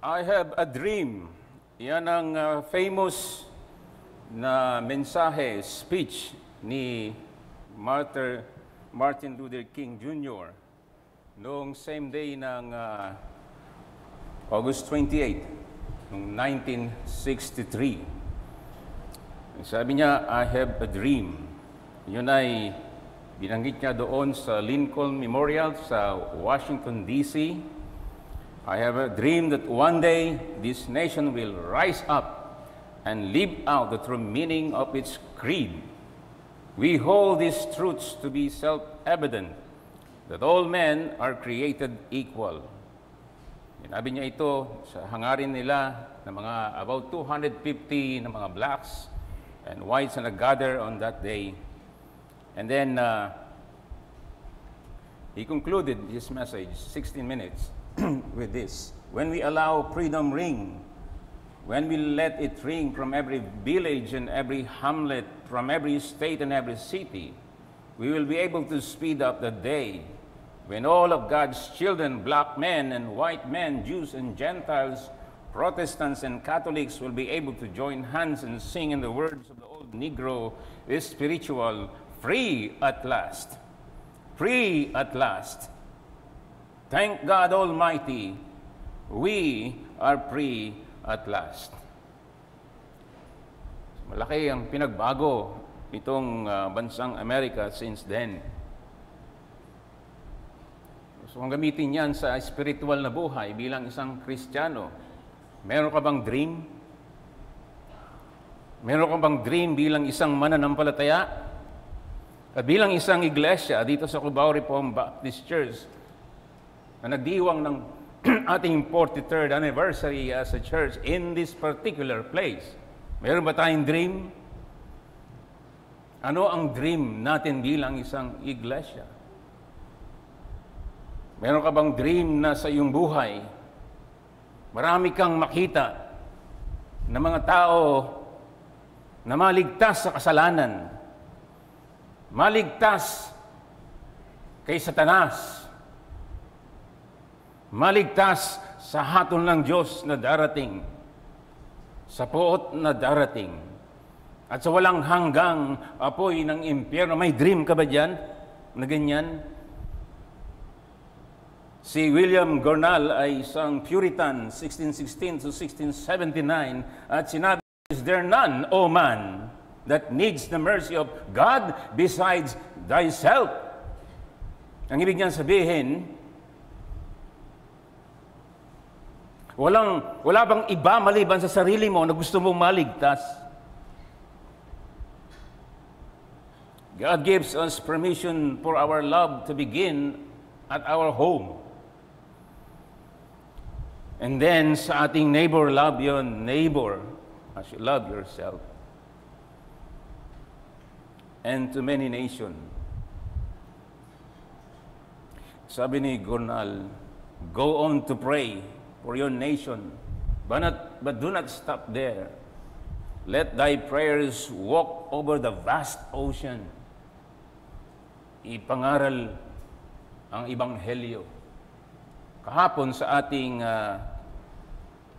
I have a dream. Yan ang uh, famous na mensahe, speech ni Martyr Martin Luther King Jr. noong same day ng uh, August 28, noong 1963. Sabi niya, I have a dream. Yun ay binanggit niya doon sa Lincoln Memorial sa Washington, D.C., I have a dream that one day this nation will rise up and live out the true meaning of its creed. We hold these truths to be self evident that all men are created equal. Sinabi niya ito sa hangarin nila ng mga about 250 na mga blacks and whites na nag-gather on that day. And then uh, he concluded his message, 16 minutes. with this. When we allow freedom ring, when we let it ring from every village and every hamlet, from every state and every city, we will be able to speed up the day when all of God's children, black men and white men, Jews and Gentiles, Protestants and Catholics will be able to join hands and sing in the words of the old Negro, is spiritual, free at last. Free at last. Thank God Almighty, we are free at last. Malaki ang pinagbago nitong uh, ah, bansang Amerika since then. So kung gamitin yan sa spiritual na buhay bilang isang Kristiyano, meron ka bang dream? Meron ka bang dream bilang isang mananampalataya? At bilang isang iglesia dito sa Cubao Reformed Baptist Church, na nagdiwang ng ating 43rd anniversary as a church in this particular place. Meron ba tayong dream? Ano ang dream natin bilang isang iglesia? Meron ka bang dream na sa iyong buhay, marami kang makita na mga tao na maligtas sa kasalanan, maligtas kay Satanas, maligtas sa hatol ng Diyos na darating, sa poot na darating, at sa walang hanggang apoy ng impyerno. May dream ka ba dyan na ganyan? Si William Gornal ay isang Puritan, 1616 to 1679, at sinabi, Is there none, O man, that needs the mercy of God besides thyself? Ang ibig niyan sabihin, Walang, wala bang iba maliban sa sarili mo na gusto mong maligtas? God gives us permission for our love to begin at our home. And then sa ating neighbor, love your neighbor as you love yourself. And to many nation. Sabi ni Gornal, go on to pray for your nation. But, not, but do not stop there. Let thy prayers walk over the vast ocean. Ipangaral ang Ibanghelyo. Kahapon sa ating uh,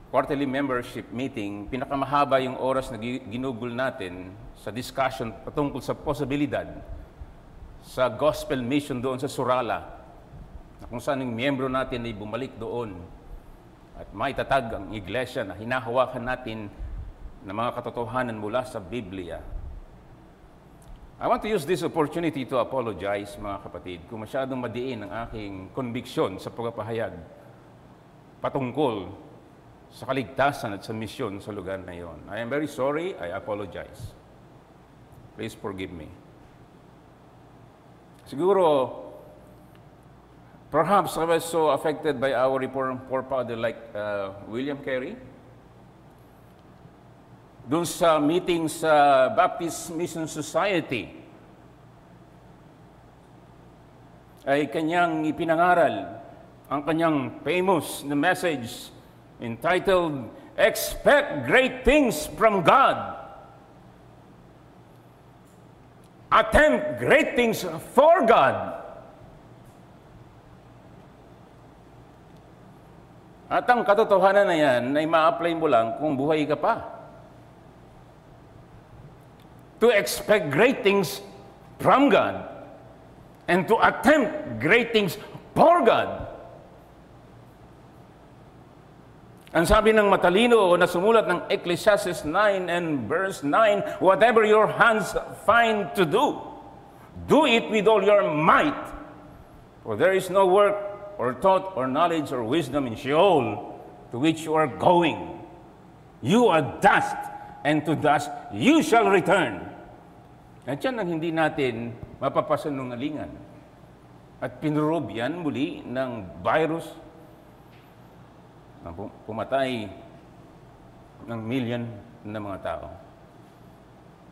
quarterly membership meeting, pinakamahaba yung oras na ginugol natin sa discussion patungkol sa posibilidad sa gospel mission doon sa Surala, na kung saan yung miyembro natin ay bumalik doon at maitatag ang iglesia na hinahawakan natin ng mga katotohanan mula sa Biblia. I want to use this opportunity to apologize, mga kapatid, kung masyadong madiin ang aking conviction sa pagpapahayag patungkol sa kaligtasan at sa misyon sa lugar na iyon. I am very sorry. I apologize. Please forgive me. Siguro, Perhaps I was so affected by our reform forefather like uh, William Carey. Doon sa meeting sa Baptist Mission Society, ay kanyang ipinangaral ang kanyang famous na message entitled, Expect Great Things from God. Attempt great things for God. At ang katotohanan na yan ay ma-apply mo lang kung buhay ka pa. To expect great things from God and to attempt great things for God. Ang sabi ng matalino na sumulat ng Ecclesiastes 9 and verse 9, Whatever your hands find to do, do it with all your might, for there is no work or thought or knowledge or wisdom in Sheol to which you are going. You are dust, and to dust you shall return. At yan ang hindi natin mapapasanungalingan. At pinurob yan muli ng virus na pumatay ng million ng mga tao.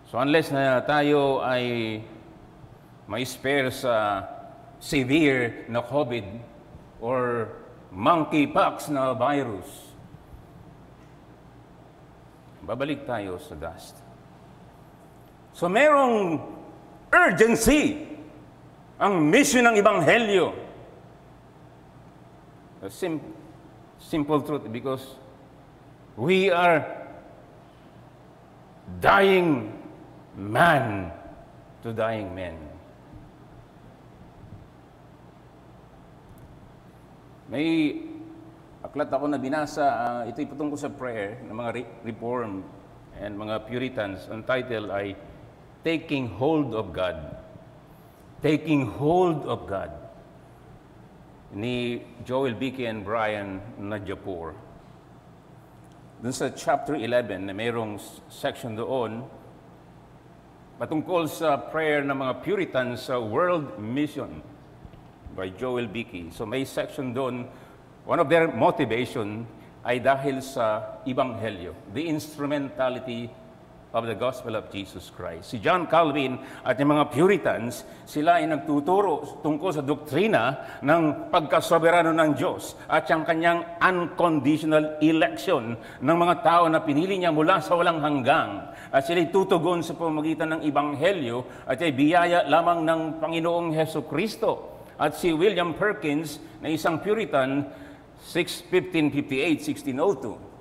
So unless na tayo ay may spare sa severe na COVID, or monkeypox na virus. Babalik tayo sa dust. So merong urgency ang mission ng Ibanghelyo. A sim simple truth because we are dying man to dying men. May aklat ako na binasa, uh, ito'y patungkol sa prayer ng mga re- reform and mga Puritans. Ang title ay Taking Hold of God. Taking Hold of God ni Joel Bickey and Brian Najapur. Dun sa chapter 11 na mayroong section doon, patungkol sa prayer ng mga Puritans sa world mission by Joel Bickey. So may section doon, one of their motivation ay dahil sa Ibanghelyo, the instrumentality of the gospel of Jesus Christ. Si John Calvin at yung mga Puritans, sila ay nagtuturo tungkol sa doktrina ng pagkasoberano ng Diyos at yung kanyang unconditional election ng mga tao na pinili niya mula sa walang hanggang. At sila'y tutugon sa pamagitan ng Ibanghelyo at ay biyaya lamang ng Panginoong Heso Kristo. at si William Perkins na isang Puritan 1558-1602.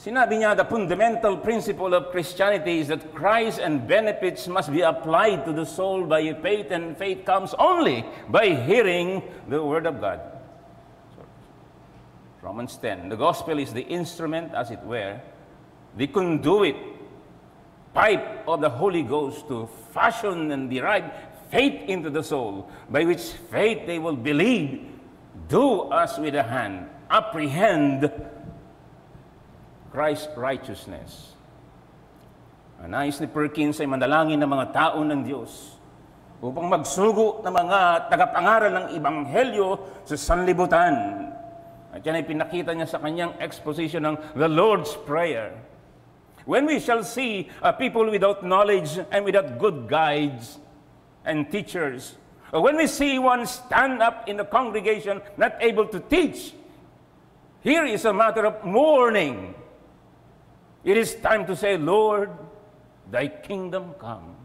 Sinabi niya, the fundamental principle of Christianity is that Christ and benefits must be applied to the soul by faith, and faith comes only by hearing the Word of God. Romans 10. The gospel is the instrument, as it were, the conduit, pipe of the Holy Ghost to fashion and derive faith into the soul, by which faith they will believe, do us with a hand, apprehend Christ's righteousness. Anais ni Perkins ay manalangin ng mga tao ng Diyos upang magsugo ng mga tagapangaral ng Ibanghelyo sa sanlibutan. At yan ay pinakita niya sa kanyang exposition ng the Lord's Prayer. When we shall see a people without knowledge and without good guides, and teachers. Or when we see one stand up in the congregation not able to teach, here is a matter of mourning. It is time to say, Lord, thy kingdom come.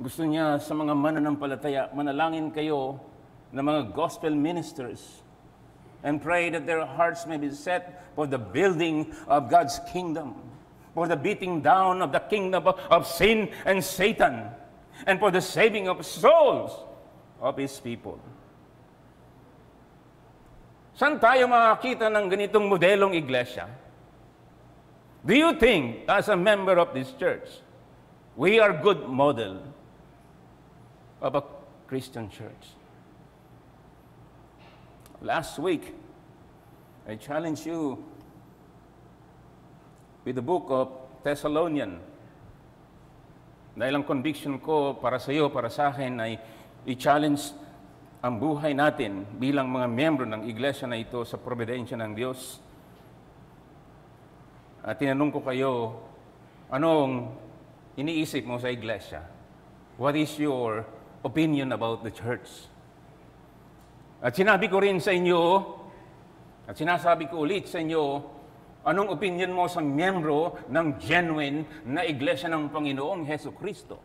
Gusto niya sa mga mananampalataya, manalangin kayo ng mga gospel ministers and pray that their hearts may be set for the building of God's kingdom for the beating down of the kingdom of sin and Satan, and for the saving of souls of His people. Saan tayo makakita ng ganitong modelong iglesia? Do you think, as a member of this church, we are good model of a Christian church? Last week, I challenged you with the book of Thessalonian. Dahil ang conviction ko para sa iyo, para sa akin ay i-challenge ang buhay natin bilang mga miyembro ng iglesia na ito sa providensya ng Diyos. At tinanong ko kayo, anong iniisip mo sa iglesia? What is your opinion about the church? At sinabi ko rin sa inyo, at sinasabi ko ulit sa inyo, Anong opinion mo sa miyembro ng genuine na iglesia ng Panginoong Heso Kristo?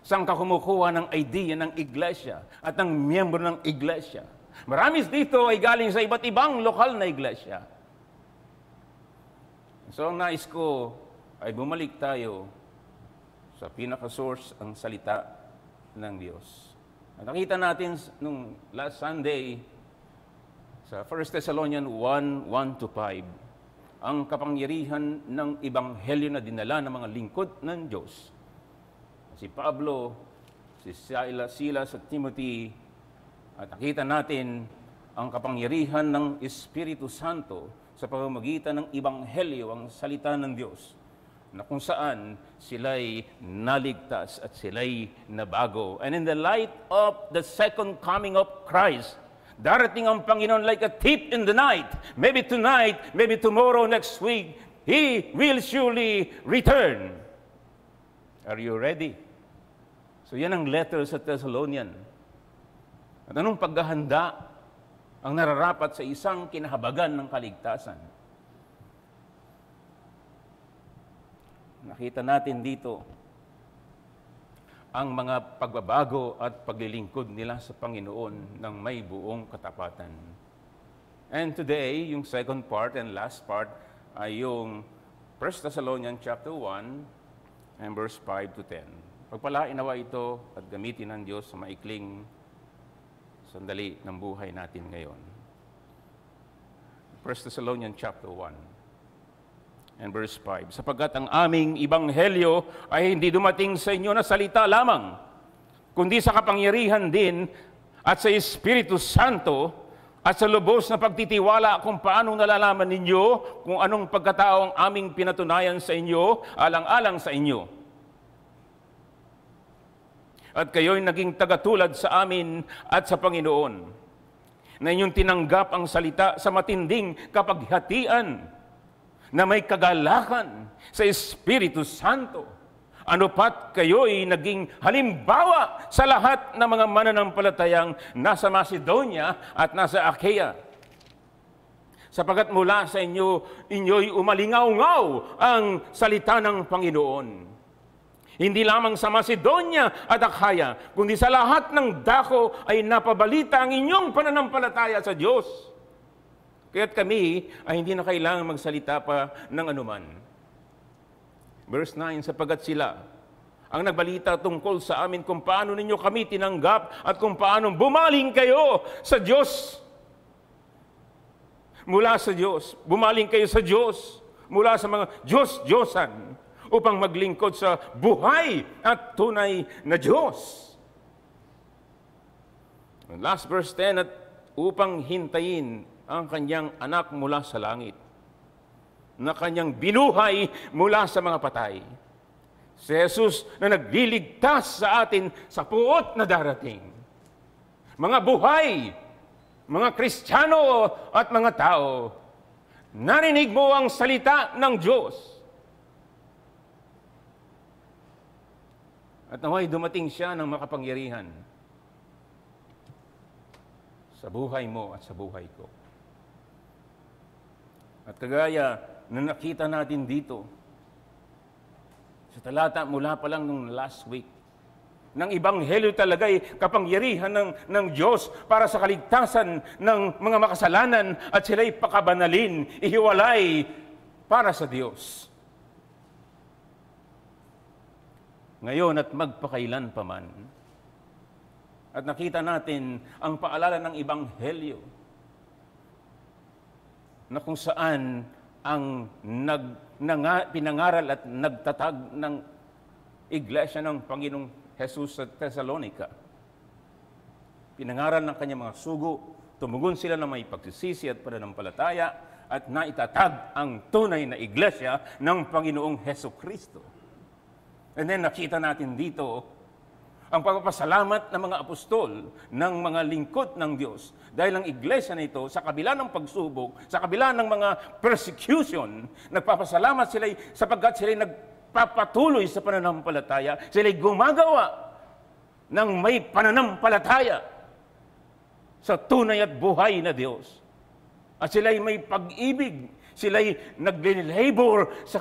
Saan ka kumukuha ng idea ng iglesia at ng miyembro ng iglesia? Marami dito ay galing sa iba't ibang lokal na iglesia. So ang nais ko ay bumalik tayo sa pinaka-source ang salita ng Diyos. At nakita natin nung last Sunday, sa 1 Thessalonians 1, 1 to 5, ang kapangyarihan ng ebanghelyo na dinala ng mga lingkod ng Diyos. Si Pablo, si Silas at Timothy, at nakita natin ang kapangyarihan ng Espiritu Santo sa pamamagitan ng ebanghelyo, ang salita ng Diyos, na kung saan sila'y naligtas at sila'y nabago. And in the light of the second coming of Christ, Darating ang Panginoon like a thief in the night. Maybe tonight, maybe tomorrow, next week, He will surely return. Are you ready? So yan ang letter sa Thessalonian. At anong paghahanda ang nararapat sa isang kinahabagan ng kaligtasan? Nakita natin dito ang mga pagbabago at paglilingkod nila sa Panginoon ng may buong katapatan. And today, yung second part and last part ay yung 1 Thessalonians chapter 1 and verse 5 to 10. Pagpalain nawa ito at gamitin ng Diyos sa maikling sandali ng buhay natin ngayon. 1 Thessalonians chapter 1 and verse 5. Sapagkat ang aming ibanghelyo ay hindi dumating sa inyo na salita lamang, kundi sa kapangyarihan din at sa Espiritu Santo at sa lubos na pagtitiwala kung paano nalalaman ninyo kung anong pagkatao ang aming pinatunayan sa inyo, alang-alang sa inyo. At kayo'y naging tagatulad sa amin at sa Panginoon na inyong tinanggap ang salita sa matinding kapaghatian na may kagalakan sa Espiritu Santo. Ano pat kayo'y naging halimbawa sa lahat ng mga mananampalatayang nasa Macedonia at nasa Achaia. Sapagat mula sa inyo, inyo'y umalingaw-ngaw ang salita ng Panginoon. Hindi lamang sa Macedonia at Achaia, kundi sa lahat ng dako ay napabalita ang inyong pananampalataya sa Diyos Kaya't kami ay hindi na kailangan magsalita pa ng anuman. Verse 9, sapagat sila ang nagbalita tungkol sa amin kung paano ninyo kami tinanggap at kung paano bumaling kayo sa Diyos. Mula sa Diyos, bumaling kayo sa Diyos, mula sa mga Diyos-Diyosan upang maglingkod sa buhay at tunay na Diyos. And last verse 10, at upang hintayin ang kanyang anak mula sa langit na kanyang binuhay mula sa mga patay. Si Jesus na nagliligtas sa atin sa puot na darating. Mga buhay, mga Kristiyano at mga tao, narinig mo ang salita ng Diyos. At naway dumating siya ng makapangyarihan sa buhay mo at sa buhay ko. At kagaya na nakita natin dito, sa talata mula pa lang nung last week, ng Ibanghelyo talaga ay kapangyarihan ng, ng Diyos para sa kaligtasan ng mga makasalanan at sila'y pakabanalin, ihiwalay para sa Diyos. Ngayon at magpakailan pa man, at nakita natin ang paalala ng Ibanghelyo na kung saan ang nag, nanga, pinangaral at nagtatag ng Iglesia ng Panginoong Jesus sa Thessalonica. Pinangaral ng kanyang mga sugo, tumugon sila na may pagsisisi at pananampalataya at naitatag ang tunay na iglesia ng Panginoong Heso Kristo. And then nakita natin dito ang pagpapasalamat ng mga apostol, ng mga lingkod ng Diyos. Dahil ang iglesia na ito, sa kabila ng pagsubok, sa kabila ng mga persecution, nagpapasalamat sila sapagkat sila nagpapatuloy sa pananampalataya, sila gumagawa ng may pananampalataya sa tunay at buhay na Diyos. At sila'y may pag-ibig, sila'y naglinilabor sa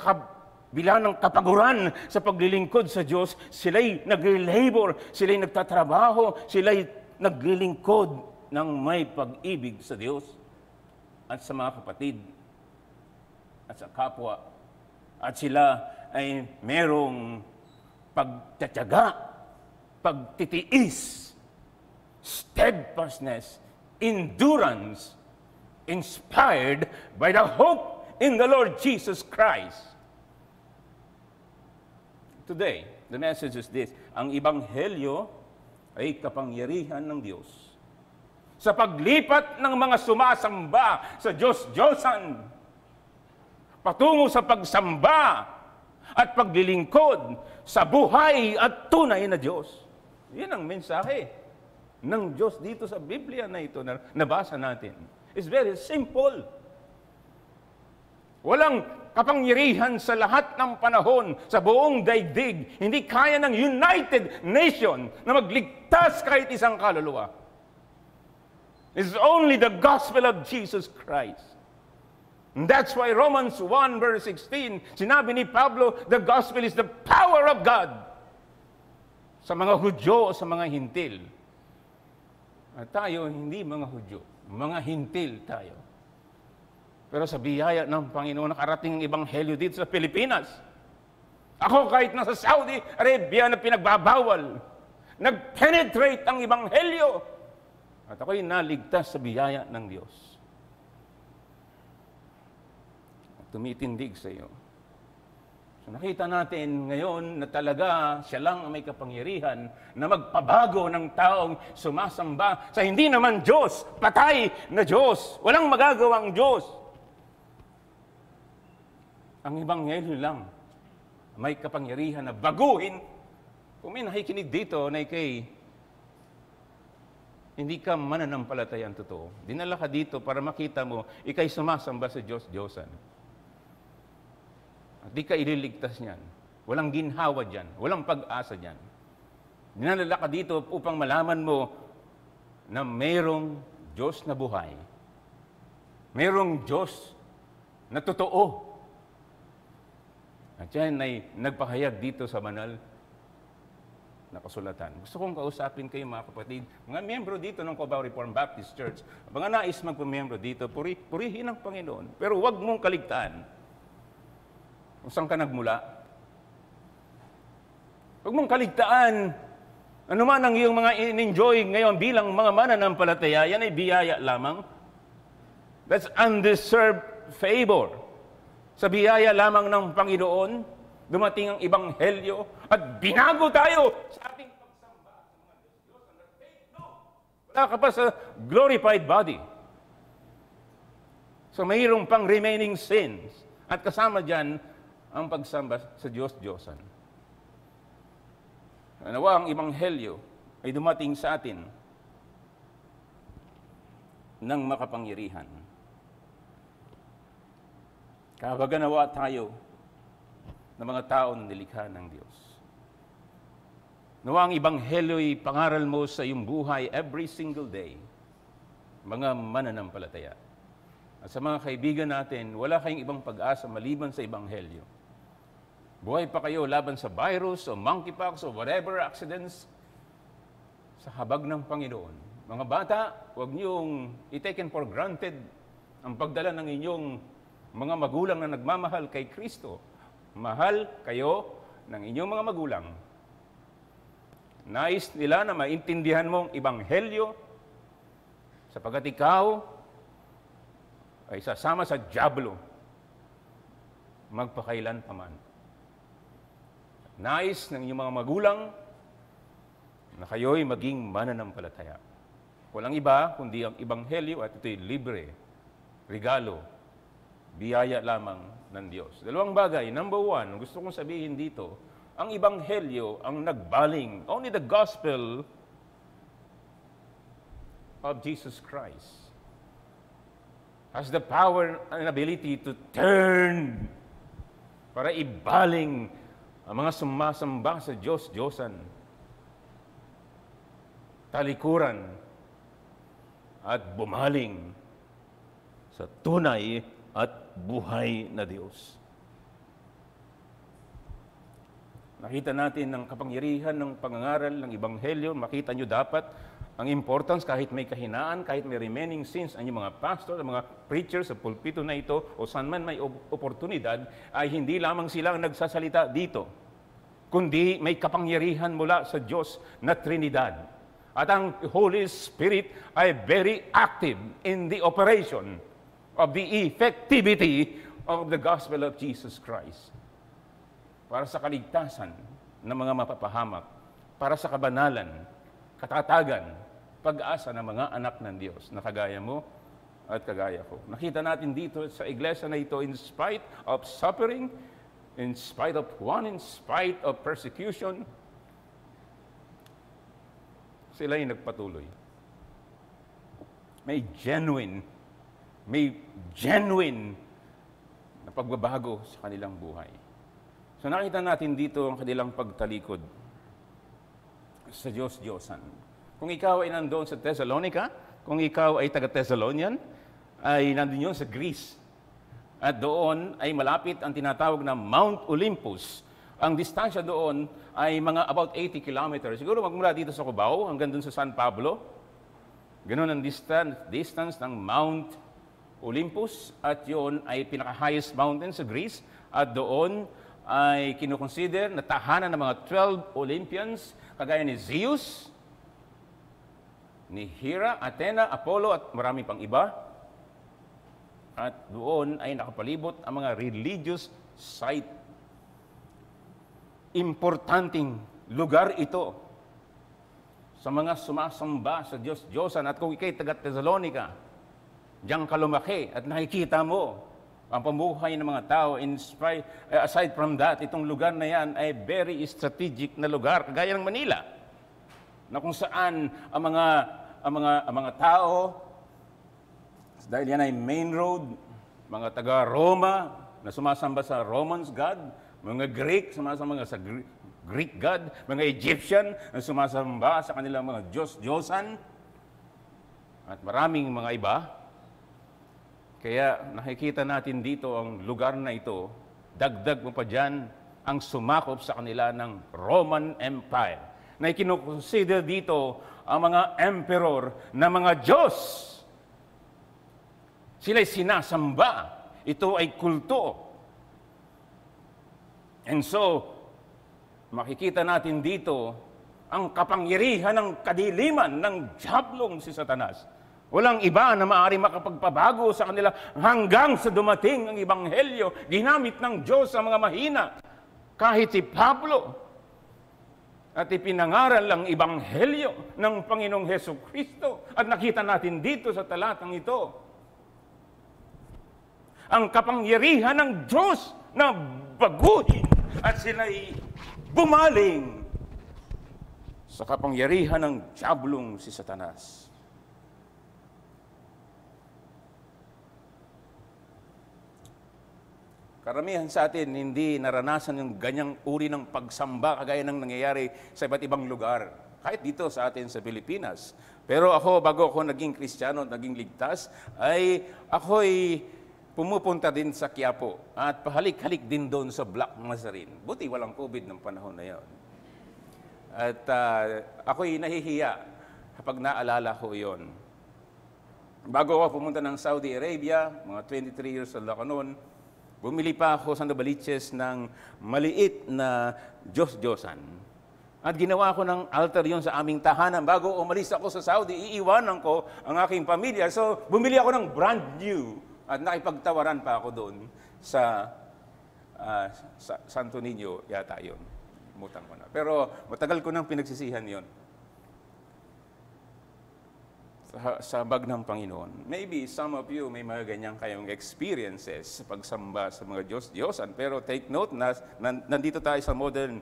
bilang ng kataguran sa paglilingkod sa Diyos, sila'y nag-labor, sila'y nagtatrabaho, sila'y naglilingkod ng may pag-ibig sa Diyos at sa mga kapatid at sa kapwa. At sila ay merong pagtatyaga, pagtitiis, steadfastness, endurance, inspired by the hope in the Lord Jesus Christ. Today, the message is this. Ang Ibanghelyo ay kapangyarihan ng Diyos. Sa paglipat ng mga sumasamba sa Diyos Diyosan, patungo sa pagsamba at paglilingkod sa buhay at tunay na Diyos. Yan ang mensahe ng Diyos dito sa Biblia na ito na nabasa natin. It's very simple. Walang kapangyarihan sa lahat ng panahon, sa buong daigdig. Hindi kaya ng United Nation na magligtas kahit isang kaluluwa. It's only the gospel of Jesus Christ. And that's why Romans 1 verse 16, sinabi ni Pablo, the gospel is the power of God sa mga Hudyo o sa mga Hintil. At tayo, hindi mga Hudyo, mga Hintil tayo. Pero sa biyaya ng Panginoon, nakarating ang Ebanghelyo dito sa Pilipinas. Ako kahit nasa Saudi Arabia na pinagbabawal, nag-penetrate ang Ebanghelyo. At ako'y naligtas sa biyaya ng Diyos. At tumitindig sa iyo. So nakita natin ngayon na talaga siya lang ang may kapangyarihan na magpabago ng taong sumasamba sa hindi naman Diyos, patay na Diyos, walang magagawang Diyos ang Ebanghelyo lang may kapangyarihan na baguhin. Kung may nakikinig dito na ikay hindi ka mananampalataya ang totoo. Dinala ka dito para makita mo, ikay sumasamba sa Diyos, Diyosan. At di ka ililigtas niyan. Walang ginhawa diyan. Walang pag-asa diyan. Dinala ka dito upang malaman mo na mayroong Diyos na buhay. Mayroong Diyos na totoo at yan ay nagpahayag dito sa banal na kasulatan. Gusto kong kausapin kayo mga kapatid, mga miyembro dito ng Cubao Reform Baptist Church, mga nais magpamiyembro dito, puri, purihin ang Panginoon. Pero huwag mong kaligtaan kung saan ka nagmula. Huwag mong kaligtaan ano man ang iyong mga in-enjoy ngayon bilang mga mananampalataya, yan ay biyaya lamang. That's undeserved favor. Sa biyaya lamang ng Panginoon, dumating ang Ibanghelyo at binago tayo sa ating pagsamba sa Diyos Wala ka pa sa glorified body. So mayroong pang remaining sins at kasama dyan ang pagsamba sa Diyos-Diyosan. Nawa ang Ibanghelyo ay dumating sa atin ng makapangyarihan. Kabaganawa tayo ng mga tao na nilikha ng Diyos. Nawa ang Ibanghelyo'y pangaral mo sa iyong buhay every single day, mga mananampalataya. At sa mga kaibigan natin, wala kayong ibang pag-asa maliban sa Ibanghelyo. Buhay pa kayo laban sa virus o monkeypox o whatever accidents sa habag ng Panginoon. Mga bata, huwag niyong itaken for granted ang pagdala ng inyong mga magulang na nagmamahal kay Kristo, mahal kayo ng inyong mga magulang. Nais nila na maintindihan mong ibanghelyo sapagat ikaw ay sasama sa Diablo magpakailan paman. Nais ng inyong mga magulang na kayo'y maging mananampalataya. Walang iba kundi ang Ibanghelyo at ito'y libre, regalo Biyaya lamang ng Diyos. Dalawang bagay. Number one, gusto kong sabihin dito, ang Ibanghelyo ang nagbaling. Only the gospel of Jesus Christ has the power and ability to turn para ibaling ang mga sumasamba sa Diyos, Diyosan, talikuran, at bumaling sa tunay at buhay na Diyos. Nakita natin ng kapangyarihan ng pangangaral ng Ebanghelyo. Makita nyo dapat ang importance kahit may kahinaan, kahit may remaining sins, ang mga pastor, ang mga preachers sa pulpito na ito o saan man may oportunidad, ay hindi lamang sila ang nagsasalita dito, kundi may kapangyarihan mula sa Diyos na Trinidad. At ang Holy Spirit ay very active in the operation of the effectivity of the gospel of Jesus Christ para sa kaligtasan ng mga mapapahamak, para sa kabanalan, katatagan, pag-asa ng mga anak ng Diyos na kagaya mo at kagaya ko. Nakita natin dito sa iglesia na ito, in spite of suffering, in spite of one, in spite of persecution, sila'y nagpatuloy. May genuine may genuine na pagbabago sa kanilang buhay. So nakita natin dito ang kanilang pagtalikod sa Diyos Diyosan. Kung ikaw ay nandoon sa Thessalonica, kung ikaw ay taga-Thessalonian, ay nandun yun sa Greece. At doon ay malapit ang tinatawag na Mount Olympus. Ang distansya doon ay mga about 80 kilometers. Siguro magmula dito sa Cubao hanggang doon sa San Pablo. Ganun ang distance, distance ng Mount Olympus at yon ay pinaka-highest mountain sa Greece at doon ay kinukonsider na tahanan ng mga 12 Olympians kagaya ni Zeus, ni Hera, Athena, Apollo at marami pang iba. At doon ay nakapalibot ang mga religious site. Importanting lugar ito sa mga sumasamba sa Diyos Diyosan. At kung ikay taga Thessalonica, Diyan ka lumaki at nakikita mo ang pamuhay ng mga tao. In spite, eh, aside from that, itong lugar na yan ay very strategic na lugar, kagaya ng Manila, na kung saan ang mga, ang mga, ang mga tao, dahil yan ay main road, mga taga-Roma na sumasamba sa Romans God, mga Greek sumasamba sa Greek, Greek God, mga Egyptian na sumasamba sa kanilang mga Diyos-Diyosan, at maraming mga iba, kaya nakikita natin dito ang lugar na ito, dagdag mo pa dyan ang sumakop sa kanila ng Roman Empire na ikinukonsider dito ang mga emperor na mga Diyos. Sila'y sinasamba. Ito ay kulto. And so, makikita natin dito ang kapangyarihan ng kadiliman ng jablong si Satanas Walang iba na maaari makapagpabago sa kanila hanggang sa dumating ang Ibanghelyo, ginamit ng Diyos ang mga mahina, kahit si Pablo. At ipinangaral ang Ibanghelyo ng Panginoong Heso Kristo. At nakita natin dito sa talatang ito, ang kapangyarihan ng Diyos na baguhin at sila'y bumaling sa kapangyarihan ng jablong si Satanas. Karamihan sa atin hindi naranasan yung ganyang uri ng pagsamba kagaya ng nangyayari sa iba't ibang lugar. Kahit dito sa atin sa Pilipinas. Pero ako, bago ako naging Kristiyano at naging ligtas, ay ako'y pumupunta din sa Quiapo at pahalik-halik din doon sa Black Mazarin. Buti walang COVID ng panahon na yon. At uh, ako'y nahihiya kapag naalala ko yon. Bago ako pumunta ng Saudi Arabia, mga 23 years old ako noon, Bumili pa ako sa Baliches ng maliit na Diyos-Diyosan. At ginawa ko ng altar yon sa aming tahanan. Bago umalis ako sa Saudi, iiwanan ko ang aking pamilya. So, bumili ako ng brand new. At nakipagtawaran pa ako doon sa, uh, sa Santo Niño yata yon. Mutang ko na. Pero matagal ko nang pinagsisihan yon sa bag ng Panginoon. Maybe some of you may mga ganyan kayong experiences sa pagsamba sa mga Diyos-Diyosan. Pero take note na nandito tayo sa modern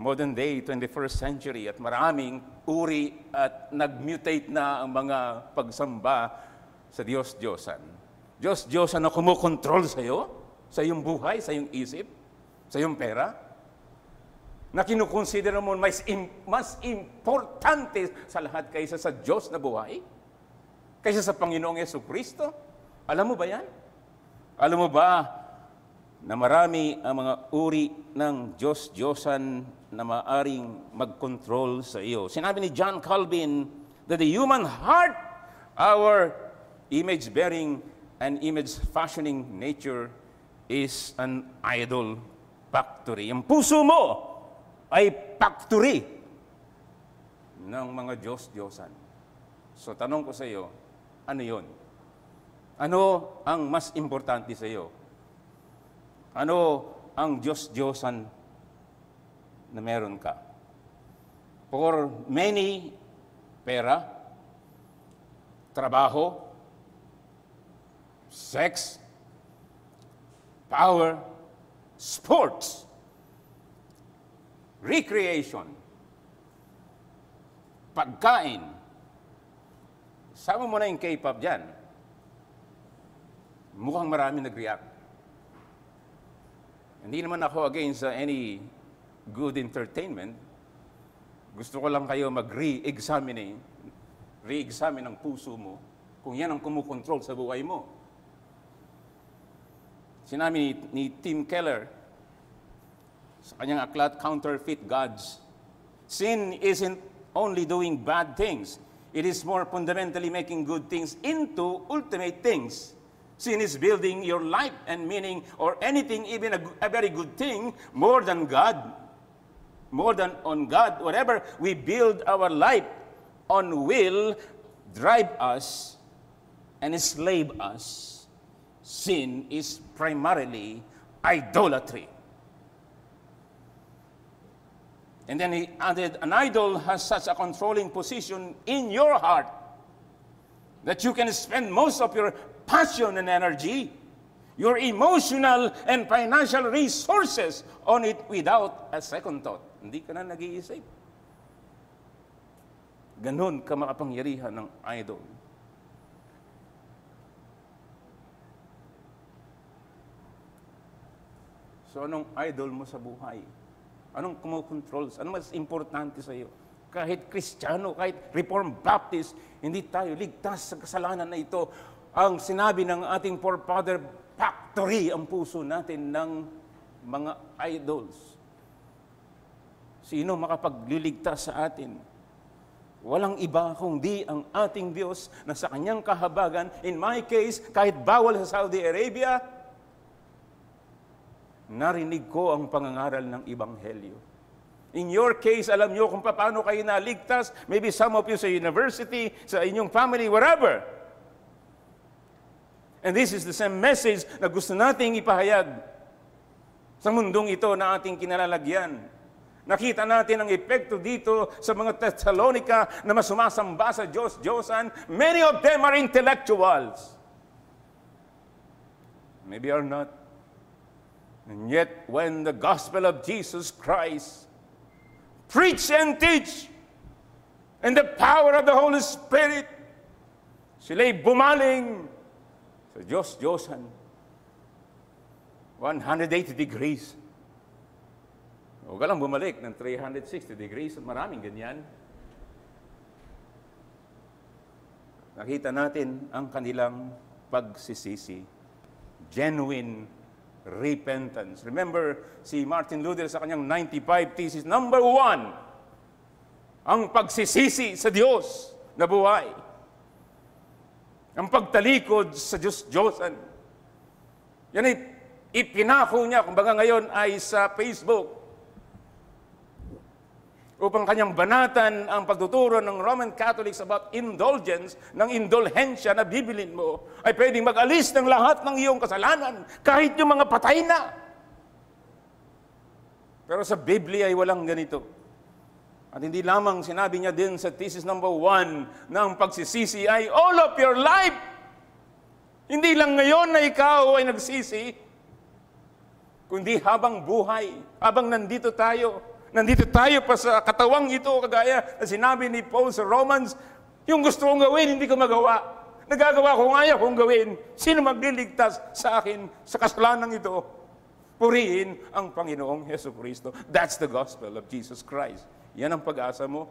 modern day, 21st century, at maraming uri at nagmutate na ang mga pagsamba sa Diyos-Diyosan. Diyos-Diyosan na kumukontrol sa iyo, sa iyong buhay, sa iyong isip, sa iyong pera, na kinukonsider mo mas, im- mas importante sa lahat kaysa sa Diyos na buhay kaysa sa Panginoong Yeso Kristo? Alam mo ba yan? Alam mo ba na marami ang mga uri ng Diyos-Diyosan na maaring mag-control sa iyo. Sinabi ni John Calvin that the human heart, our image-bearing and image-fashioning nature is an idol factory. Yung puso mo ay factory ng mga Diyos-Diyosan. So tanong ko sa iyo, ano yon? Ano ang mas importante sa iyo? Ano ang Diyos-Diyosan na meron ka? For many, pera, trabaho, sex, power, sports, recreation, pagkain, Sama mo na yung K-pop dyan. Mukhang marami nag-react. Hindi naman ako against uh, any good entertainment. Gusto ko lang kayo mag-re-examine, re-examine ang puso mo kung yan ang kumukontrol sa buhay mo. Sinabi ni, ni Tim Keller sa kanyang aklat, Counterfeit Gods, Sin isn't only doing bad things – It is more fundamentally making good things into ultimate things. Sin is building your life and meaning or anything, even a, a very good thing, more than God, more than on God. Whatever we build our life on will drive us and enslave us. Sin is primarily idolatry. And then he added, an idol has such a controlling position in your heart that you can spend most of your passion and energy, your emotional and financial resources on it without a second thought. Hindi ka na nag-iisip. Ganun ka makapangyarihan ng idol. So anong idol mo sa buhay? Anong kumokontrol? Ano mas importante sa iyo? Kahit Kristiyano, kahit Reformed Baptist, hindi tayo ligtas sa kasalanan na ito. Ang sinabi ng ating forefather, factory ang puso natin ng mga idols. Sino makapagliligtas sa atin? Walang iba kundi ang ating Diyos na sa kanyang kahabagan, in my case, kahit bawal sa Saudi Arabia, narinig ko ang pangangaral ng Ibanghelyo. In your case, alam nyo kung paano kayo naligtas. Maybe some of you sa university, sa inyong family, wherever. And this is the same message na gusto nating ipahayag sa mundong ito na ating kinalalagyan. Nakita natin ang epekto dito sa mga Thessalonica na masumasamba sa Diyos, Diyosan. Many of them are intellectuals. Maybe are not And yet, when the gospel of Jesus Christ, preach and teach, and the power of the Holy Spirit, sila'y bumaling sa Diyos-Diyosan. 180 degrees. Huwag lang bumalik ng 360 degrees maraming ganyan. Nakita natin ang kanilang pagsisisi. Genuine repentance. Remember si Martin Luther sa kanyang 95 thesis. Number one, ang pagsisisi sa Diyos na buhay. Ang pagtalikod sa Diyos Diyosan. Yan ay ipinako niya, kumbaga ngayon ay sa Facebook upang kanyang banatan ang pagtuturo ng Roman Catholics about indulgence, ng indulhensya na bibilin mo, ay pwedeng mag-alis ng lahat ng iyong kasalanan, kahit yung mga patay na. Pero sa Biblia ay walang ganito. At hindi lamang sinabi niya din sa thesis number one ng pagsisisi ay all of your life. Hindi lang ngayon na ikaw ay nagsisi, kundi habang buhay, habang nandito tayo, Nandito tayo pa sa katawang ito, kagaya na sinabi ni Paul sa Romans, yung gusto kong gawin, hindi ko magawa. Nagagawa ko ayaw kong gawin. Sino magliligtas sa akin sa kasalanan ito? Purihin ang Panginoong Heso Kristo. That's the gospel of Jesus Christ. Yan ang pag-asa mo.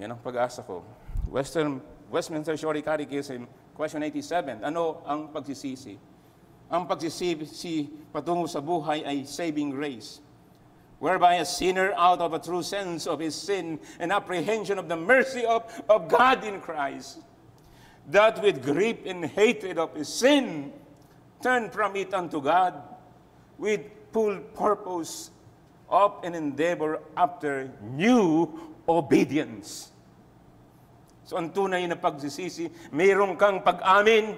Yan ang pag-asa ko. Western, Westminster Shorty Catechism, question 87. Ano ang pagsisisi? Ang pagsisisi patungo sa buhay ay saving grace. whereby a sinner out of a true sense of his sin and apprehension of the mercy of, of God in Christ, that with grief and hatred of his sin, turn from it unto God with full purpose of an endeavor after new obedience. So ang tunay na pagsisisi, mayroon kang pag-amin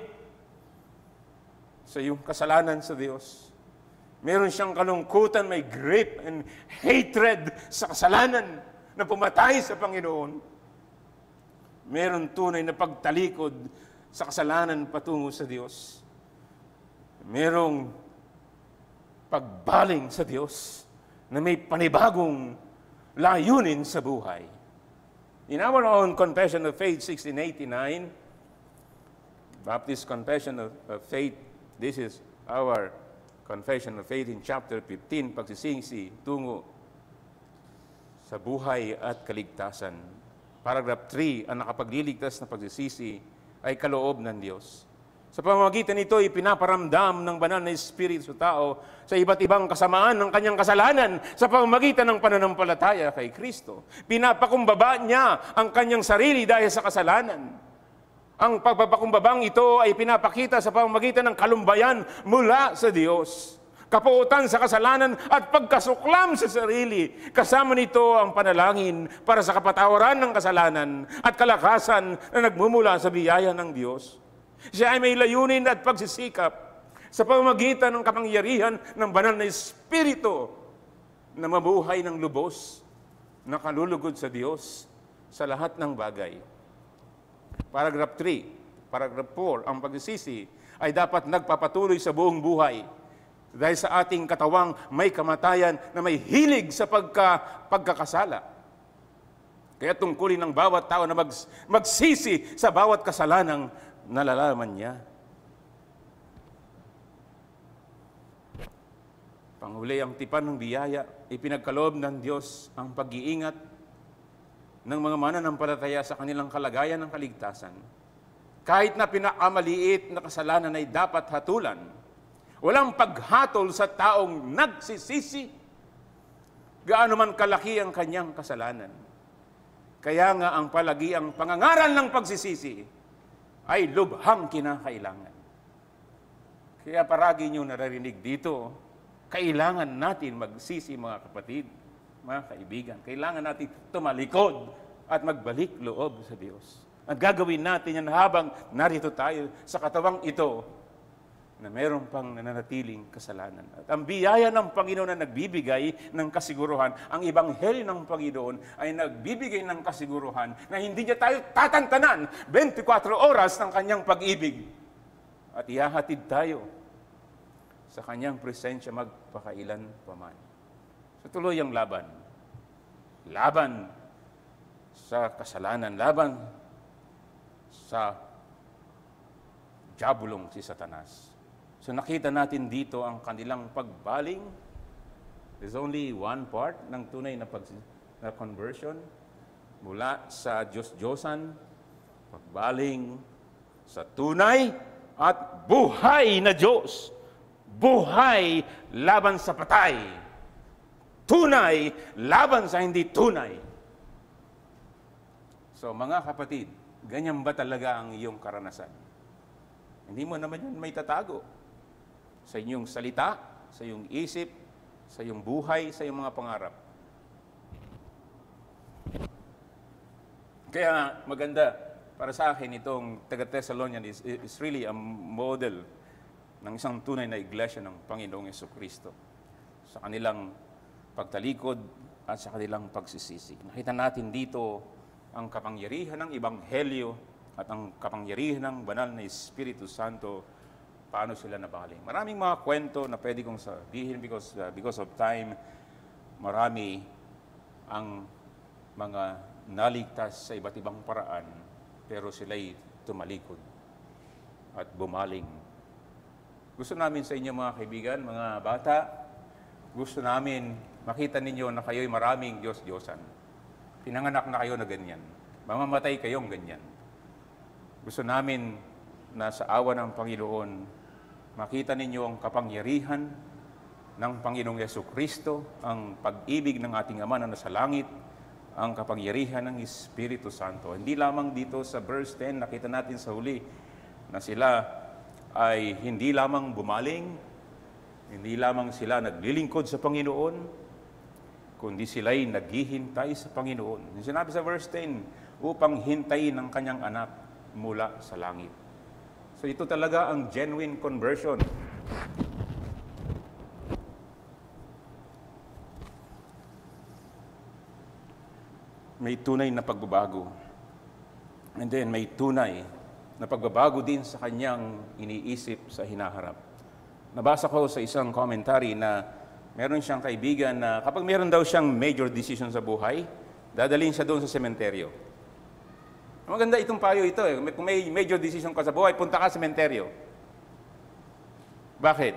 sa iyong kasalanan sa Diyos Meron siyang kalungkutan, may grief and hatred sa kasalanan na pumatay sa Panginoon. Meron tunay na pagtalikod sa kasalanan patungo sa Diyos. Merong pagbaling sa Diyos na may panibagong layunin sa buhay. In our own Confession of Faith 1689, Baptist Confession of Faith, this is our Confession of Faith in chapter 15, pagsisingsi tungo sa buhay at kaligtasan. Paragraph 3, ang nakapagliligtas na pagsisisi ay kaloob ng Diyos. Sa pamamagitan nito, ipinaparamdam ng banal na Espiritu sa tao sa iba't ibang kasamaan ng kanyang kasalanan sa pamamagitan ng pananampalataya kay Kristo. Pinapakumbaba niya ang kanyang sarili dahil sa kasalanan. Ang pagpapakumbabang ito ay pinapakita sa pamamagitan ng kalumbayan mula sa Diyos. Kapuutan sa kasalanan at pagkasuklam sa sarili. Kasama nito ang panalangin para sa kapatawaran ng kasalanan at kalakasan na nagmumula sa biyaya ng Diyos. Siya ay may layunin at pagsisikap sa pamamagitan ng kapangyarihan ng banal na Espiritu na mabuhay ng lubos, na kalulugod sa Diyos sa lahat ng bagay. Paragraph 3, paragraph 4, ang pagsisisi ay dapat nagpapatuloy sa buong buhay dahil sa ating katawang may kamatayan na may hilig sa pagka, pagkakasala. Kaya tungkulin ng bawat tao na mag, magsisi sa bawat kasalanang nalalaman niya. Panghuli ang tipan ng biyaya, ipinagkaloob ng Diyos ang pag-iingat ng mga mananampalataya sa kanilang kalagayan ng kaligtasan. Kahit na pinakamaliit na kasalanan ay dapat hatulan, walang paghatol sa taong nagsisisi, gaano man kalaki ang kanyang kasalanan. Kaya nga ang palagi ang pangangaral ng pagsisisi ay lubhang kinakailangan. Kaya paragi nyo naririnig dito, kailangan natin magsisi mga kapatid mga kaibigan, kailangan natin tumalikod at magbalik loob sa Diyos. Ang gagawin natin yan habang narito tayo sa katawang ito na meron pang nananatiling kasalanan. At ang biyaya ng Panginoon na nagbibigay ng kasiguruhan, ang ibanghel ng Panginoon ay nagbibigay ng kasiguruhan na hindi niya tayo tatantanan 24 oras ng kanyang pag-ibig. At iyahatid tayo sa kanyang presensya magpakailan paman sa tuloy ang laban. Laban sa kasalanan, laban sa jabulong si Satanas. So nakita natin dito ang kanilang pagbaling. There's only one part ng tunay na, pag, na conversion mula sa Diyos-Diyosan, pagbaling sa tunay at buhay na Diyos. Buhay laban sa patay tunay laban sa hindi tunay. So mga kapatid, ganyan ba talaga ang iyong karanasan? Hindi mo naman yun may tatago sa inyong salita, sa iyong isip, sa iyong buhay, sa iyong mga pangarap. Kaya maganda para sa akin itong taga-Thessalonian is, is really a model ng isang tunay na iglesia ng Panginoong Yeso Kristo sa kanilang pagtalikod at sa kanilang pagsisisi. Nakita natin dito ang kapangyarihan ng Ibanghelyo at ang kapangyarihan ng banal na Espiritu Santo paano sila nabaling. Maraming mga kwento na pwede kong sabihin because, uh, because of time, marami ang mga naligtas sa iba't ibang paraan pero sila'y tumalikod at bumaling. Gusto namin sa inyo mga kaibigan, mga bata, gusto namin makita ninyo na kayo'y maraming Diyos-Diyosan. Pinanganak na kayo na ganyan. Mamamatay kayong ganyan. Gusto namin na sa awa ng Panginoon, makita ninyo ang kapangyarihan ng Panginoong Yeso Kristo, ang pag-ibig ng ating Ama na nasa langit, ang kapangyarihan ng Espiritu Santo. Hindi lamang dito sa verse 10, nakita natin sa huli na sila ay hindi lamang bumaling, hindi lamang sila naglilingkod sa Panginoon, kundi sila'y naghihintay sa Panginoon. Sinabi sa verse 10, upang hintayin ang kanyang anak mula sa langit. So ito talaga ang genuine conversion. May tunay na pagbabago. And then may tunay na pagbabago din sa kanyang iniisip sa hinaharap. Nabasa ko sa isang commentary na meron siyang kaibigan na kapag meron daw siyang major decision sa buhay, dadalhin siya doon sa sementeryo. Maganda itong payo ito eh. Kung may major decision ka sa buhay, punta ka sa sementeryo. Bakit?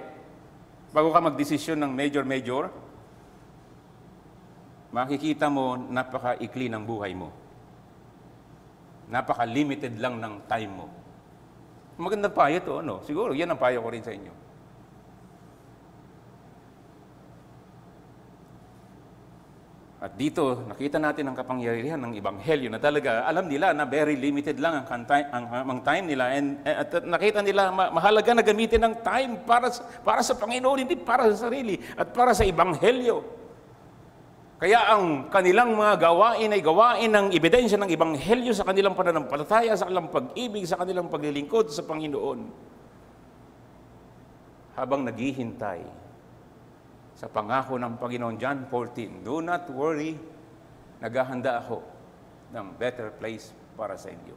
Bago ka magdesisyon ng major-major, makikita mo napaka-ikli ng buhay mo. Napaka-limited lang ng time mo. Magandang payo to, ano? Siguro, yan ang payo ko rin sa inyo. At dito, nakita natin ang kapangyarihan ng Ebanghelyo na talaga alam nila na very limited lang ang, kantay, ang, ang time nila and, eh, at, at nakita nila ma, mahalaga na gamitin ang time para, para sa Panginoon, hindi para sa sarili at para sa Ebanghelyo. Kaya ang kanilang mga gawain ay gawain ng ebidensya ng Ebanghelyo sa kanilang pananampalataya, sa kanilang pag-ibig, sa kanilang paglilingkod sa Panginoon. Habang naghihintay sa pangako ng Panginoon John 14, Do not worry, naghahanda ako ng better place para sa inyo.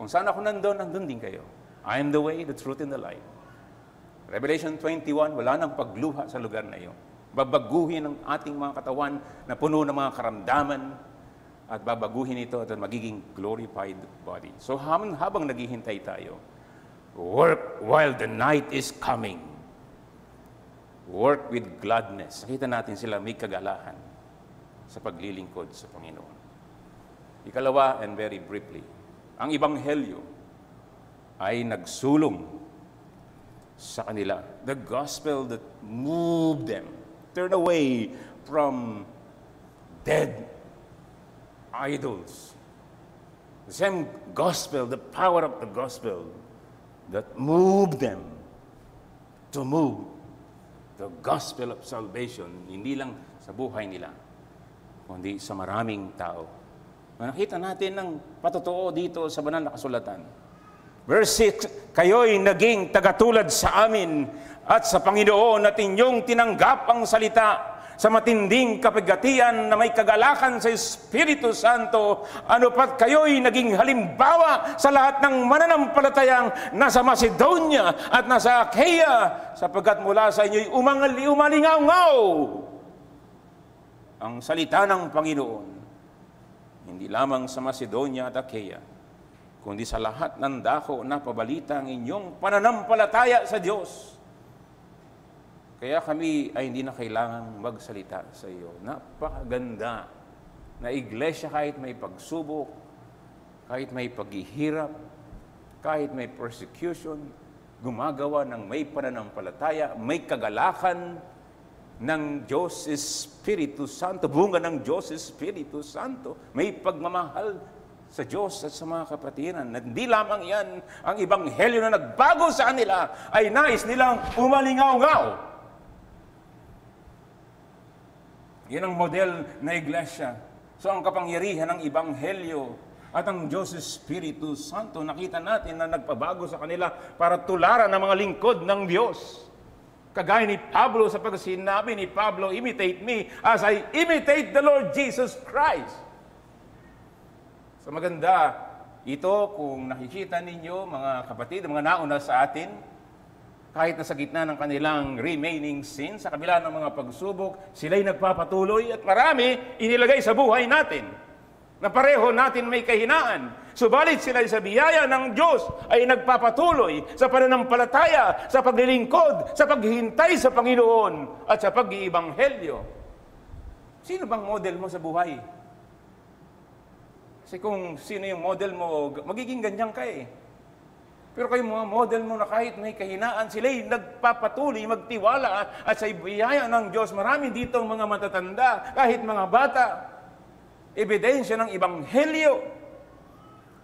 Kung saan ako nandun, nandun din kayo. I am the way, the truth, and the life. Revelation 21, wala nang pagluha sa lugar na iyon. Babaguhin ang ating mga katawan na puno ng mga karamdaman at babaguhin ito at magiging glorified body. So habang, habang naghihintay tayo, work while the night is coming Work with gladness. Nakita natin sila may kagalahan sa paglilingkod sa Panginoon. Ikalawa, and very briefly, ang Ibanghelyo ay nagsulong sa kanila. The gospel that moved them. Turn away from dead idols. The same gospel, the power of the gospel that moved them to move the gospel of salvation, hindi lang sa buhay nila, kundi sa maraming tao. Nakita natin ng patotoo dito sa banal na kasulatan. Verse 6, Kayo'y naging tagatulad sa amin at sa Panginoon at inyong tinanggap ang salita sa matinding kapagatian na may kagalakan sa Espiritu Santo, ano pat kayo'y naging halimbawa sa lahat ng mananampalatayang nasa Macedonia at nasa Achaia, sapagkat mula sa inyo'y umangali, umalingaw-ngaw ang salita ng Panginoon, hindi lamang sa Macedonia at Achaia, kundi sa lahat ng dako na pabalita ang inyong pananampalataya sa Diyos kaya kami ay hindi na kailangan magsalita sa iyo. Napakaganda na iglesia kahit may pagsubok, kahit may paghihirap, kahit may persecution, gumagawa ng may pananampalataya, may kagalakan ng Diyos Espiritu Santo, bunga ng Diyos Espiritu Santo, may pagmamahal sa Diyos at sa mga kapatiran. hindi lamang yan, ang ibang helyo na nagbago sa kanila ay nais nilang umalingaw-ngaw Yan ang model na iglesia. So ang kapangyarihan ng Ibanghelyo at ang Diyos Espiritu Santo, nakita natin na nagpabago sa kanila para tularan ang mga lingkod ng Diyos. Kagaya ni Pablo sa pagsinabi ni Pablo, imitate me as I imitate the Lord Jesus Christ. so maganda, ito kung nakikita ninyo mga kapatid, mga nauna sa atin, kahit na sa gitna ng kanilang remaining sin, sa kabila ng mga pagsubok, sila'y nagpapatuloy at marami inilagay sa buhay natin na pareho natin may kahinaan. Subalit sila sa biyaya ng Diyos ay nagpapatuloy sa pananampalataya, sa paglilingkod, sa paghihintay sa Panginoon at sa pag-iibanghelyo. Sino bang model mo sa buhay? Kasi kung sino yung model mo, magiging ganyan ka eh. Pero kayo mga model mo na kahit may kahinaan, sila'y nagpapatuloy, magtiwala at sa ibiyaya ng Diyos. Marami dito ang mga matatanda, kahit mga bata. Ebidensya ng Ebanghelyo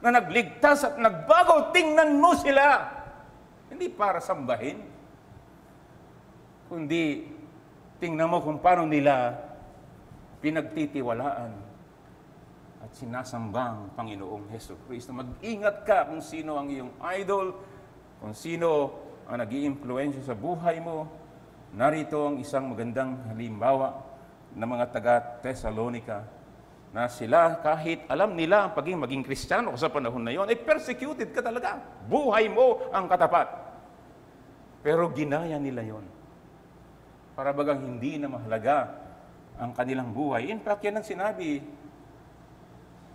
na nagligtas at nagbago. Tingnan mo sila. Hindi para sambahin, kundi tingnan mo kung paano nila pinagtitiwalaan at sinasambang Panginoong Heso Kristo. Mag-ingat ka kung sino ang iyong idol, kung sino ang nag iimpluwensya sa buhay mo. Narito ang isang magandang halimbawa ng mga taga-Thessalonica na sila kahit alam nila ang paging maging Kristiyano sa panahon na yon, ay persecuted ka talaga. Buhay mo ang katapat. Pero ginaya nila yon. Para bagang hindi na mahalaga ang kanilang buhay. In fact, yan ang sinabi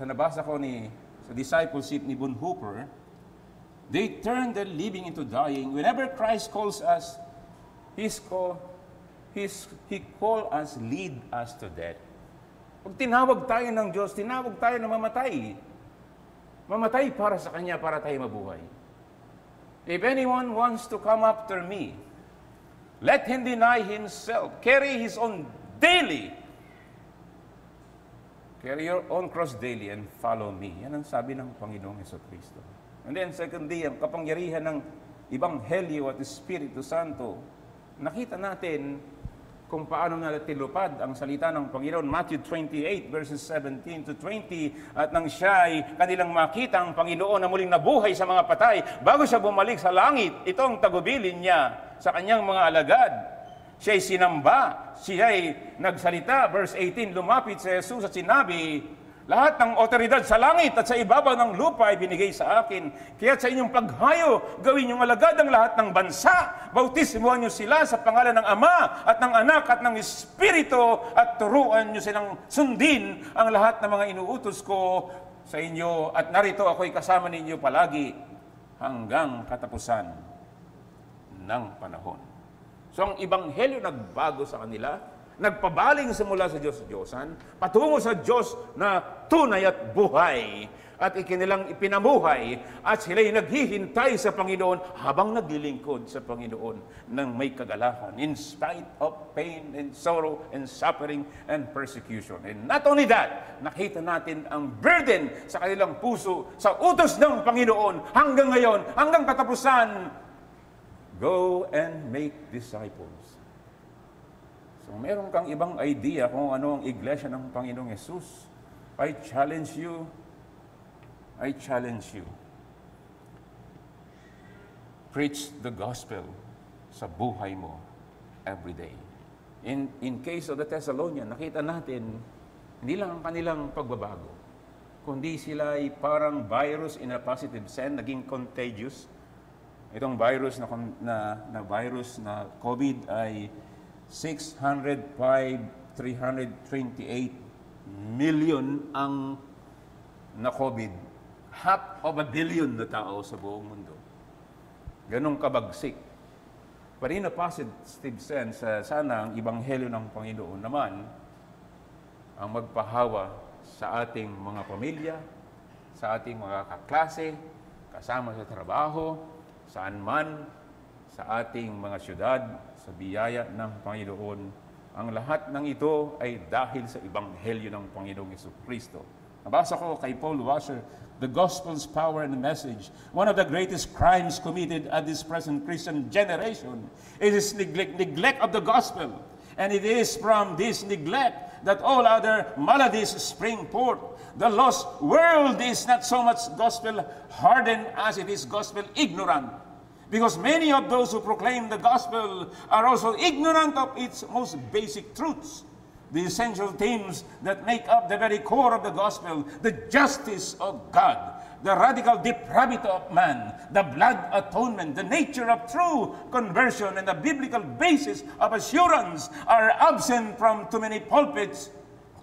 na nabasa ko ni sa discipleship ni Bun Hooper, they turn the living into dying. Whenever Christ calls us, His call, His, He call us, lead us to death. Pag tinawag tayo ng Diyos, tinawag tayo na mamatay. Mamatay para sa Kanya, para tayo mabuhay. If anyone wants to come after me, let him deny himself, carry his own daily Carry your own cross daily and follow me. Yan ang sabi ng Panginoong Yeso Kristo. And then secondly, ang kapangyarihan ng Ibanghelyo at Espiritu Santo. Nakita natin kung paano natilupad ang salita ng Panginoon, Matthew 28 verses 17 to 20, at nang siya ay kanilang makita ang Panginoon na muling nabuhay sa mga patay, bago siya bumalik sa langit, itong tagubilin niya sa kanyang mga alagad siya'y sinamba, siya'y nagsalita. Verse 18, lumapit sa Jesus at sinabi, lahat ng otoridad sa langit at sa ibabaw ng lupa ay binigay sa akin. Kaya sa inyong paghayo, gawin niyong alagad ang lahat ng bansa. Bautismuhan niyo sila sa pangalan ng Ama at ng Anak at ng Espiritu at turuan niyo silang sundin ang lahat ng mga inuutos ko sa inyo. At narito ako'y kasama ninyo palagi hanggang katapusan ng panahon. So ang Ibanghelyo nagbago sa kanila, nagpabaling simula sa Diyos Diyosan, patungo sa Diyos na tunay at buhay at ikinilang ipinamuhay at sila'y naghihintay sa Panginoon habang naglilingkod sa Panginoon ng may kagalahan in spite of pain and sorrow and suffering and persecution. And not only that, nakita natin ang burden sa kanilang puso sa utos ng Panginoon hanggang ngayon, hanggang katapusan Go and make disciples. So meron kang ibang idea kung ano ang iglesia ng Panginoong Yesus, I challenge you, I challenge you. Preach the gospel sa buhay mo every day. In, in case of the Thessalonian, nakita natin, hindi lang ang kanilang pagbabago, kundi sila ay parang virus in a positive sense, naging contagious, Itong virus na, na, na virus na COVID ay 605,328 million ang na COVID. Half of a billion na tao sa buong mundo. Ganong kabagsik. But in a positive sense, uh, sana ang ibanghelyo ng Panginoon naman ang magpahawa sa ating mga pamilya, sa ating mga kaklase, kasama sa trabaho, saan man sa ating mga syudad sa biyaya ng Panginoon. Ang lahat ng ito ay dahil sa Ebanghelyo ng Panginoong Yeso Kristo. Nabasa ko kay Paul Washer, The Gospel's Power and Message. One of the greatest crimes committed at this present Christian generation is neglect, neglect of the Gospel. And it is from this neglect that all other maladies spring forth. The lost world is not so much gospel hardened as it is gospel ignorant. Because many of those who proclaim the gospel are also ignorant of its most basic truths, the essential themes that make up the very core of the gospel, the justice of God, the radical depravity of man, the blood atonement, the nature of true conversion, and the biblical basis of assurance are absent from too many pulpits.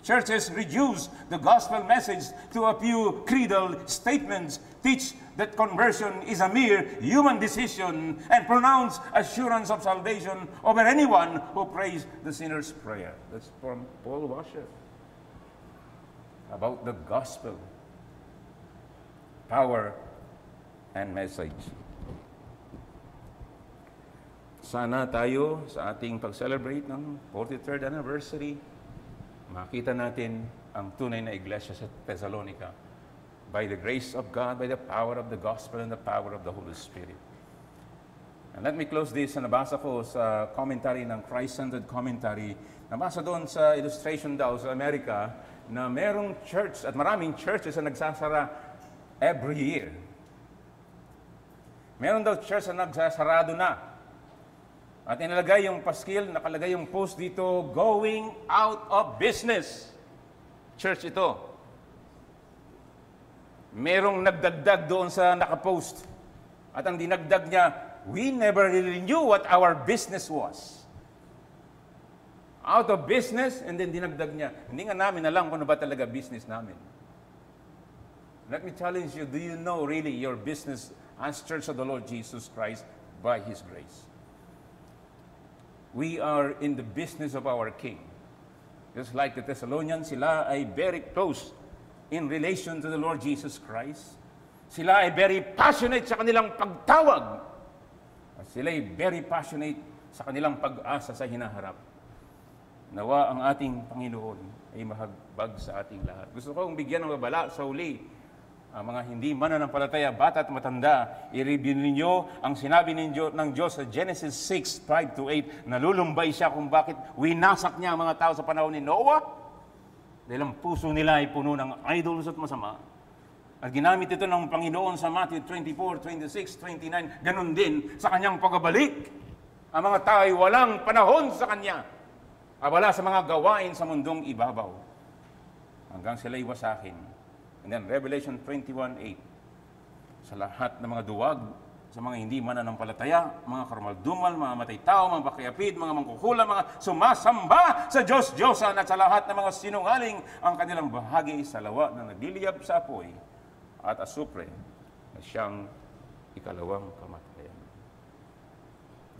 Churches reduce the gospel message to a few creedal statements, teach that conversion is a mere human decision, and pronounce assurance of salvation over anyone who prays the sinner's prayer. That's from Paul Washer about the gospel power, and message. Sana tayo sa ating pag-celebrate ng 43rd anniversary, makita natin ang tunay na iglesia sa Thessalonica by the grace of God, by the power of the gospel, and the power of the Holy Spirit. And let me close this. Nabasa ko sa commentary ng Christ-centered commentary. Nabasa doon sa illustration daw sa Amerika na merong church at maraming churches na nagsasara every year. Meron daw church na nagsasarado na. At inalagay yung paskil, nakalagay yung post dito, going out of business. Church ito. Merong nagdagdag doon sa nakapost. At ang dinagdag niya, we never really knew what our business was. Out of business, and then dinagdag niya, hindi nga namin alam kung ano ba talaga business namin. Let me challenge you, do you know really your business as Church of the Lord Jesus Christ by His grace? We are in the business of our King. Just like the Thessalonians, sila ay very close in relation to the Lord Jesus Christ. Sila ay very passionate sa kanilang pagtawag. At sila ay very passionate sa kanilang pag-asa sa hinaharap. Nawa ang ating Panginoon ay mahagbag sa ating lahat. Gusto ko bigyan ng babala sa uli uh, mga hindi mananampalataya, bata at matanda, i-review ninyo ang sinabi ninyo ng Diyos sa Genesis 6, 5 8. Nalulumbay siya kung bakit winasak niya ang mga tao sa panahon ni Noah. Dahil ang puso nila ay puno ng idols at masama. At ginamit ito ng Panginoon sa Matthew 24, 26, 29. ganun din sa kanyang pagbabalik. Ang mga tao ay walang panahon sa kanya. Abala sa mga gawain sa mundong ibabaw. Hanggang sila'y wasakin And then Revelation 21.8, sa lahat ng mga duwag, sa mga hindi mananampalataya, mga karmaldumal, mga matay tao, mga bakayapid, mga mangkukulam, mga sumasamba sa Diyos, Diyosan at sa lahat ng mga sinungaling ang kanilang bahagi sa lawa na nagliliyab sa apoy at asupre na siyang ikalawang kamatayan.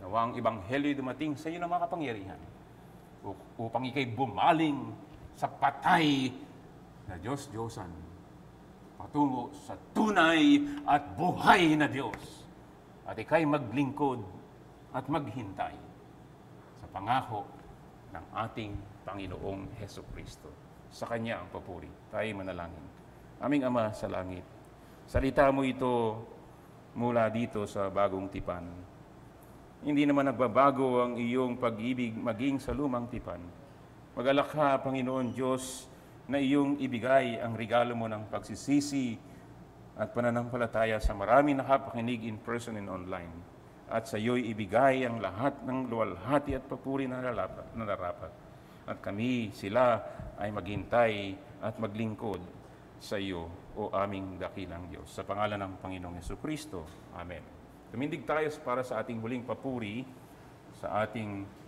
Nawa ang Ebanghelyo dumating sa iyo ng mga kapangyarihan upang ikay bumaling sa patay na Diyos, Diyosan patungo sa tunay at buhay na Diyos. At ikay maglingkod at maghintay sa pangako ng ating Panginoong Heso Kristo. Sa Kanya ang papuri. Tayo manalangin. Aming Ama sa langit, salita mo ito mula dito sa bagong tipan. Hindi naman nagbabago ang iyong pag-ibig maging sa lumang tipan. Magalak ka, Panginoon Diyos, na iyong ibigay ang regalo mo ng pagsisisi at pananampalataya sa marami nakapakinig in person and online. At sa iyo'y ibigay ang lahat ng luwalhati at papuri na narapat. At kami, sila, ay maghintay at maglingkod sa iyo, o aming dakilang Diyos. Sa pangalan ng Panginoong Yeso Kristo. Amen. Tumindig tayo para sa ating huling papuri, sa ating